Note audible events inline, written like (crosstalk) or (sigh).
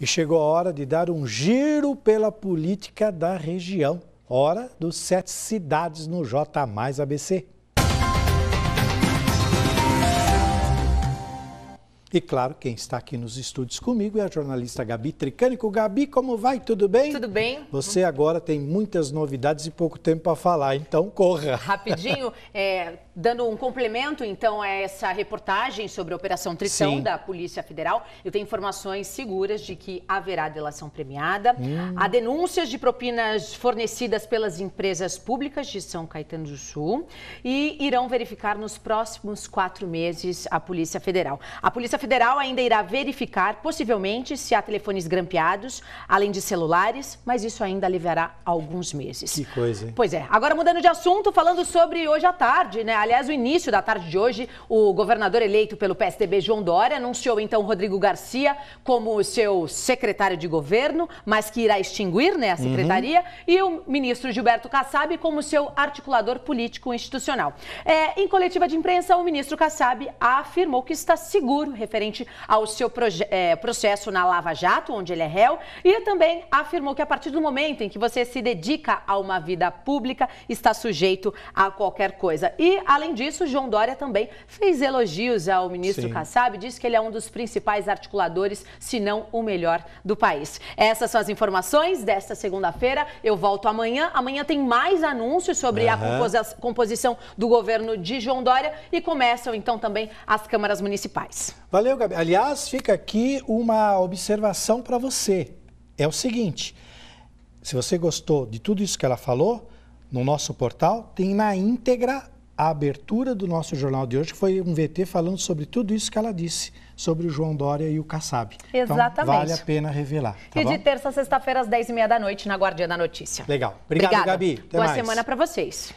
E chegou a hora de dar um giro pela política da região. Hora dos sete cidades no J ABC. E claro, quem está aqui nos estúdios comigo é a jornalista Gabi Tricânico. Gabi, como vai? Tudo bem? Tudo bem. Você agora tem muitas novidades e pouco tempo para falar, então corra. Rapidinho, (laughs) é, dando um complemento então a essa reportagem sobre a Operação Tritão Sim. da Polícia Federal, eu tenho informações seguras de que haverá delação premiada, hum. há denúncias de propinas fornecidas pelas empresas públicas de São Caetano do Sul e irão verificar nos próximos quatro meses a Polícia Federal. A Polícia Federal ainda irá verificar, possivelmente, se há telefones grampeados, além de celulares, mas isso ainda levará alguns meses. Que coisa, hein? Pois é. Agora, mudando de assunto, falando sobre hoje à tarde, né? Aliás, o início da tarde de hoje, o governador eleito pelo PSDB, João Dória, anunciou então Rodrigo Garcia como seu secretário de governo, mas que irá extinguir, né, a uhum. secretaria, uhum. e o ministro Gilberto Kassab como seu articulador político institucional. É, em coletiva de imprensa, o ministro Kassab afirmou que está seguro referente ao seu é, processo na Lava Jato, onde ele é réu, e também afirmou que a partir do momento em que você se dedica a uma vida pública, está sujeito a qualquer coisa. E, além disso, João Dória também fez elogios ao ministro Sim. Kassab, disse que ele é um dos principais articuladores, se não o melhor do país. Essas são as informações desta segunda-feira. Eu volto amanhã. Amanhã tem mais anúncios sobre uhum. a composição do governo de João Dória e começam então também as câmaras municipais. Valeu, Gabi. Aliás, fica aqui uma observação para você. É o seguinte: se você gostou de tudo isso que ela falou, no nosso portal tem na íntegra a abertura do nosso jornal de hoje, que foi um VT falando sobre tudo isso que ela disse, sobre o João Dória e o Kassab. Exatamente. Então, vale a pena revelar. Tá e bom? de terça a sexta-feira, às 10h30 da noite, na Guardiã da Notícia. Legal. Obrigado, Obrigada. Gabi. Até Boa mais. semana para vocês.